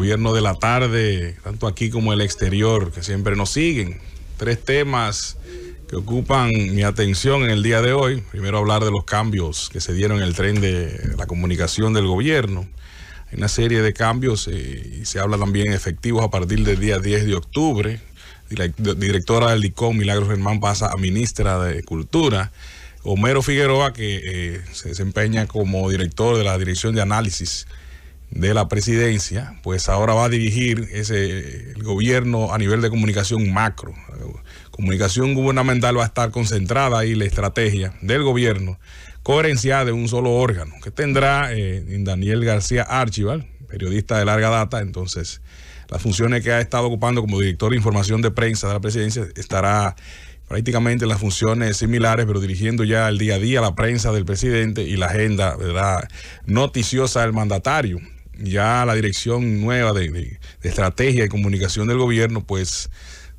gobierno de la tarde, tanto aquí como el exterior, que siempre nos siguen. Tres temas que ocupan mi atención en el día de hoy. Primero hablar de los cambios que se dieron en el tren de la comunicación del gobierno. Hay una serie de cambios eh, y se habla también efectivos a partir del día 10 de octubre. La directora del DICOM, Milagros Germán, pasa a ministra de Cultura. Homero Figueroa, que eh, se desempeña como director de la Dirección de Análisis de la presidencia, pues ahora va a dirigir ese, el gobierno a nivel de comunicación macro. Comunicación gubernamental va a estar concentrada ahí la estrategia del gobierno, coherencia de un solo órgano, que tendrá eh, Daniel García Archival, periodista de larga data, entonces las funciones que ha estado ocupando como director de información de prensa de la presidencia estará prácticamente las funciones similares, pero dirigiendo ya el día a día la prensa del presidente y la agenda ¿verdad? noticiosa del mandatario ya la dirección nueva de, estrategia y comunicación del gobierno, pues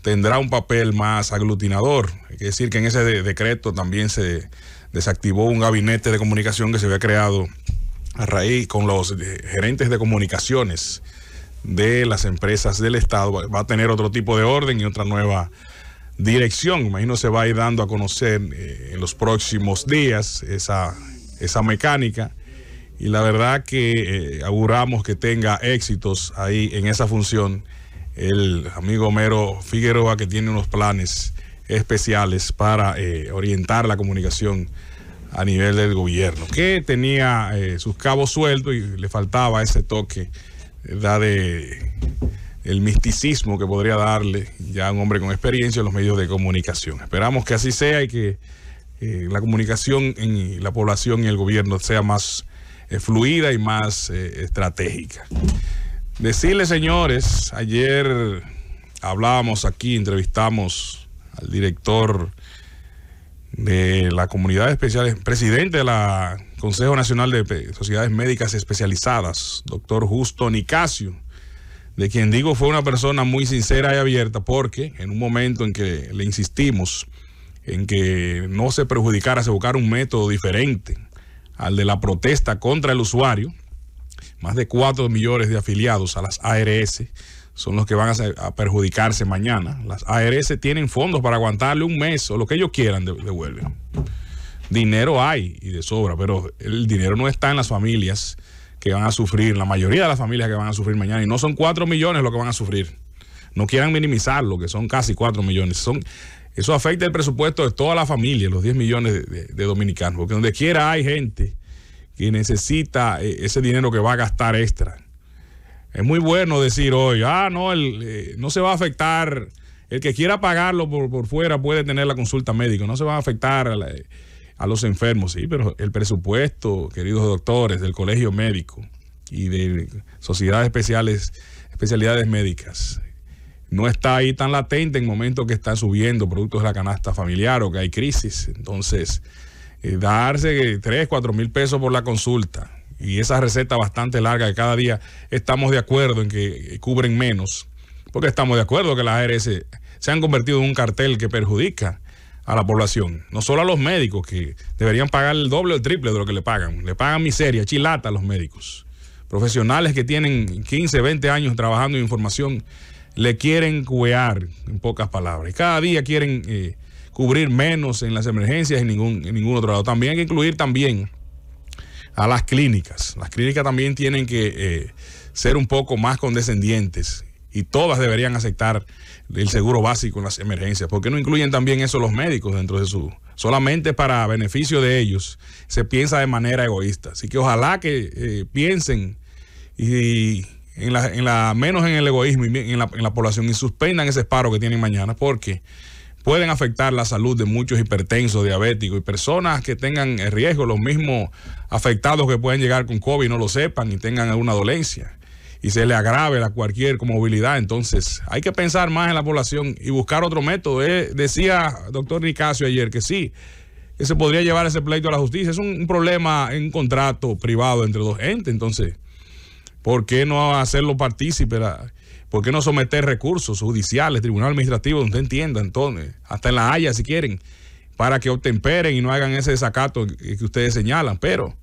tendrá un papel más aglutinador. Es decir que en ese decreto también se desactivó un gabinete de comunicación que se había creado a raíz con los eh, gerentes de comunicaciones de las empresas del Estado. Va a tener otro tipo de orden y otra nueva dirección. Imagino se va a ir dando a conocer eh, en los próximos días esa, esa mecánica y la verdad que eh, auguramos que tenga éxitos ahí en esa función. El amigo Homero Figueroa que tiene unos planes especiales para eh, orientar la comunicación a nivel del gobierno, que tenía eh, sus cabos sueltos y le faltaba ese toque da de el misticismo que podría darle ya un hombre con experiencia en los medios de comunicación. Esperamos que así sea y que la comunicación en la población y el gobierno sea más eh, fluida y más eh, estratégica. Decirle, señores, ayer hablábamos aquí, entrevistamos al director de la comunidad especial, presidente de la Consejo Nacional de Sociedades Médicas Especializadas, doctor Justo Nicasio, de quien digo fue una persona muy sincera y abierta, porque en un momento en que le insistimos en que no se perjudicara, se buscara un método diferente al de la protesta contra el usuario. Más de 4 millones de afiliados a las ARS son los que van a, perjudicarse mañana. Las ARS tienen fondos para aguantarle un mes o lo que ellos quieran devuelven. Dinero hay y de sobra, pero el dinero no está en las familias que van a sufrir, la mayoría de las familias que van a sufrir mañana. Y no son 4 millones los que van a sufrir no quieran minimizarlo, que son casi 4 millones. Son, eso afecta el presupuesto de toda la familia, los 10 millones de, dominicanos, porque donde quiera hay gente que necesita eh, ese dinero que va a gastar extra. Es muy bueno decir hoy, ah, no, eh, no se va a afectar, el que quiera pagarlo por, fuera puede tener la consulta médica, no se va a afectar a, a los enfermos, sí, pero el presupuesto, queridos doctores, del colegio médico y de sociedades especiales, especialidades médicas, no está ahí tan latente en momentos que están subiendo productos de la canasta familiar o que hay crisis. Entonces, eh, darse 3, 4 mil pesos por la consulta y esa receta bastante larga que cada día estamos de acuerdo en que eh, cubren menos, porque estamos de acuerdo que las ARS se han convertido en un cartel que perjudica a la población, no solo a los médicos que deberían pagar el doble o el triple de lo que le pagan, le pagan miseria, chilata a los médicos, profesionales que tienen 15, 20 años trabajando en información le quieren cuear, en pocas palabras. Cada día quieren eh, cubrir menos en las emergencias en ningún, en ningún otro lado. También hay que incluir también a las clínicas. Las clínicas también tienen que eh, ser un poco más condescendientes y todas deberían aceptar el seguro básico en las emergencias. ¿Por qué no incluyen también eso los médicos dentro de su... Solamente para beneficio de ellos se piensa de manera egoísta. Así que ojalá que eh, piensen y en la, menos en el egoísmo y en la, población y suspendan ese paro que tienen mañana porque pueden afectar la salud de muchos hipertensos, diabéticos y personas que tengan el riesgo, los mismos afectados que pueden llegar con COVID no lo sepan y tengan alguna dolencia y se le agrave la cualquier comodidad, Entonces, hay que pensar más en la población y buscar otro método. Eh, decía doctor Nicasio ayer que sí, que se podría llevar ese pleito a la justicia. Es un, problema en un contrato privado entre dos entes. Entonces, ¿Por qué no hacerlo partícipe? ¿Por qué no someter recursos judiciales, tribunal administrativo, donde entienda entonces, hasta en la Haya si quieren, para que obtemperen y no hagan ese desacato que, ustedes señalan? Pero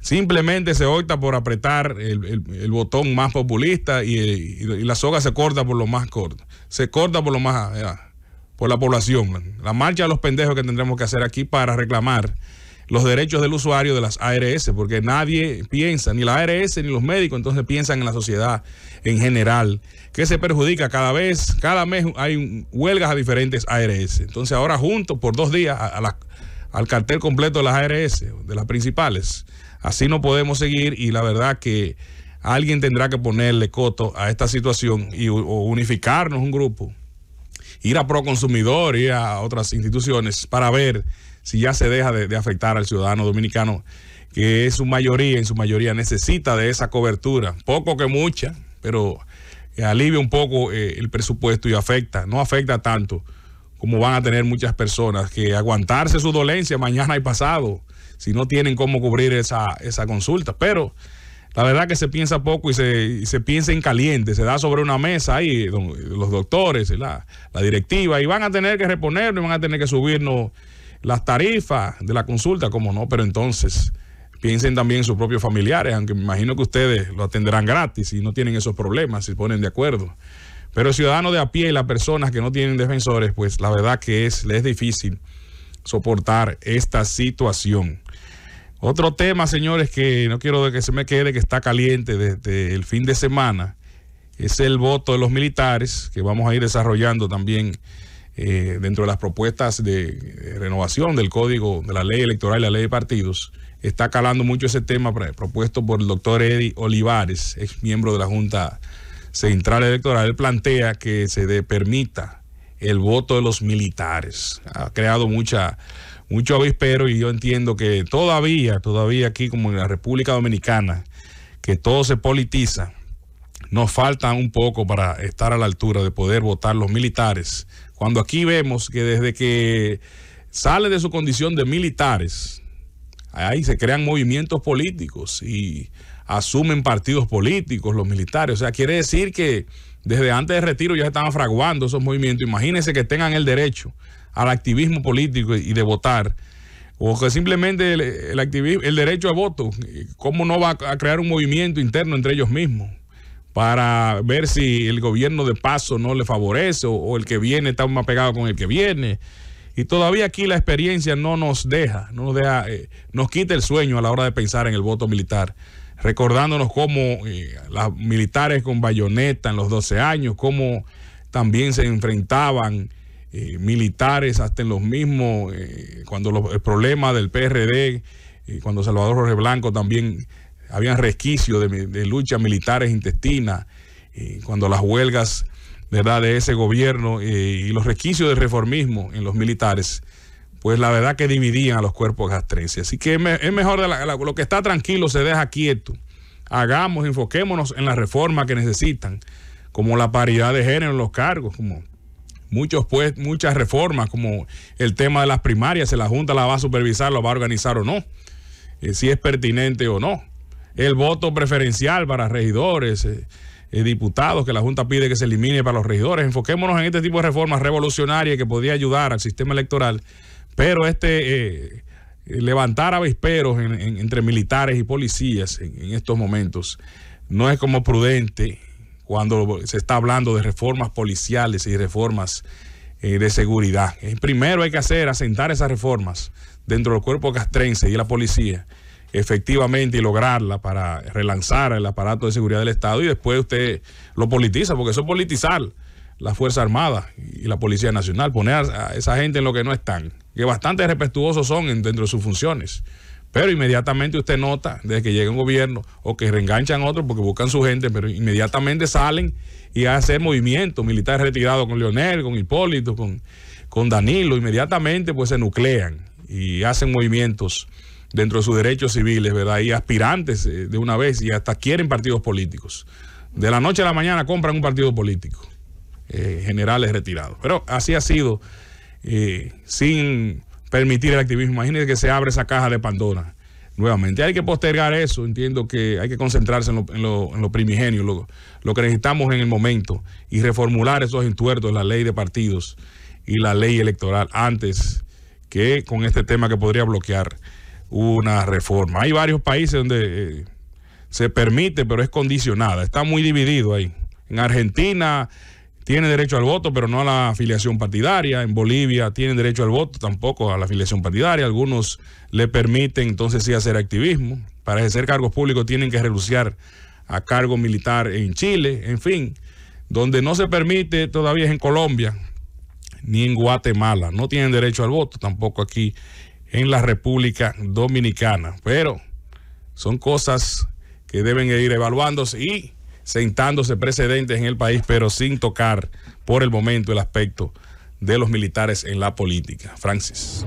simplemente se opta por apretar el, botón más populista y, la soga se corta por lo más corto, se corta por lo más, por la población. La marcha de los pendejos que tendremos que hacer aquí para reclamar los derechos del usuario de las ARS, porque nadie piensa, ni la ARS ni los médicos, entonces piensan en la sociedad en general, que se perjudica cada vez, cada mes hay huelgas a diferentes ARS. Entonces ahora juntos por dos días al cartel completo de las ARS, de las principales. Así no podemos seguir y la verdad que alguien tendrá que ponerle coto a esta situación y unificarnos un grupo, ir a Proconsumidor, y a otras instituciones para ver si ya se deja de, afectar al ciudadano dominicano, que es su mayoría, en su mayoría necesita de esa cobertura, poco que mucha, pero eh, alivia un poco eh, el presupuesto y afecta, no afecta tanto como van a tener muchas personas que aguantarse su dolencia mañana y pasado si no tienen cómo cubrir esa, consulta. Pero la verdad que se piensa poco y se, piensa en caliente, se da sobre una mesa ahí los doctores, la, la directiva, y van a tener que reponernos y van a tener que subirnos las tarifas de la consulta, como no, pero entonces piensen también en sus propios familiares, aunque me imagino que ustedes lo atenderán gratis y no tienen esos problemas, si ponen de acuerdo. Pero ciudadanos de a pie y las personas que no tienen defensores, pues la verdad que es, les es difícil soportar esta situación. Otro tema, señores, que no quiero que se me quede, que está caliente desde el fin de semana, es el voto de los militares, que vamos a ir desarrollando también eh, dentro de las propuestas de eh, renovación del código de la ley electoral y la ley de partidos, está calando mucho ese tema propuesto por el doctor Eddie Olivares, ex miembro de la Junta Central Electoral. Él plantea que se permita el voto de los militares. Ha creado mucha, mucho avispero y yo entiendo que todavía, todavía aquí como en la República Dominicana, que todo se politiza, nos falta un poco para estar a la altura de poder votar los militares cuando aquí vemos que desde que sale de su condición de militares, ahí se crean movimientos políticos y asumen partidos políticos los militares. O sea, quiere decir que desde antes de retiro ya se estaban fraguando esos movimientos. Imagínense que tengan el derecho al activismo político y de votar. O que simplemente el, el, derecho a voto, ¿cómo no va a crear un movimiento interno entre ellos mismos? para ver si el gobierno de paso no le favorece o, el que viene está más pegado con el que viene. Y todavía aquí la experiencia no nos deja, no nos eh, nos quita el sueño a la hora de pensar en el voto militar. Recordándonos cómo los eh, las militares con bayoneta en los 12 años, cómo también se enfrentaban eh, militares hasta en los mismos, cuando los, el problema del PRD, cuando Salvador Jorge Blanco también habían resquicios de, de luchas militares intestinas, eh, cuando las huelgas ¿verdad? de ese gobierno eh, y los resquicios de reformismo en los militares, pues la verdad que dividían a los cuerpos castrenses. Así que es, mejor lo que está tranquilo se deja quieto. Hagamos, enfoquémonos en las reformas que necesitan, como la paridad de género en los cargos, como muchos pues, muchas reformas, como el tema de las primarias, si la Junta la va a supervisar, lo va a organizar o no, eh, si es pertinente o no el voto preferencial para regidores, eh, eh, diputados, que la Junta pide que se elimine para los regidores. Enfoquémonos en este tipo de reformas revolucionarias que podría ayudar al sistema electoral, pero este eh, levantar avisperos entre militares y policías en, estos momentos no es como prudente cuando se está hablando de reformas policiales y reformas de seguridad. primero hay que hacer, asentar esas reformas dentro del cuerpo castrense y la policía efectivamente y lograrla para relanzar el aparato de seguridad del Estado y después usted lo politiza, porque eso es politizar la Fuerza Armada y la Policía Nacional, poner a esa gente en lo que no están, que bastante respetuosos son dentro de sus funciones. Pero inmediatamente usted nota, desde que llega un gobierno o que reenganchan otros porque buscan su gente, pero inmediatamente salen y hacen movimientos militares retirados con Leonel, con Hipólito, con, con Danilo, inmediatamente pues se nuclean y hacen movimientos dentro de sus derechos civiles, ¿verdad? Y aspirantes eh, de una vez y hasta quieren partidos políticos. De la noche a la mañana compran un partido político, eh, generales retirados. Pero así ha sido, eh, sin permitir el activismo. Imagínense que se abre esa caja de Pandora nuevamente. Hay que postergar eso, entiendo que hay que concentrarse en lo, primigenio, lo, lo, que necesitamos en el momento, y reformular esos entuertos, la ley de partidos y la ley electoral, antes que con este tema que podría bloquear una reforma. Hay varios países donde eh, se permite, pero es condicionada. Está muy dividido ahí. En Argentina tiene derecho al voto, pero no a la afiliación partidaria. En Bolivia tienen derecho al voto, tampoco a la afiliación partidaria. Algunos le permiten entonces sí hacer activismo. Para ejercer cargos públicos tienen que renunciar a cargo militar en Chile, en fin. Donde no se permite todavía es en Colombia, ni en Guatemala. No tienen derecho al voto, tampoco aquí en la República Dominicana. Pero son cosas que deben ir evaluándose y sentándose precedentes en el país, pero sin tocar por el momento el aspecto de los militares en la política. Francis.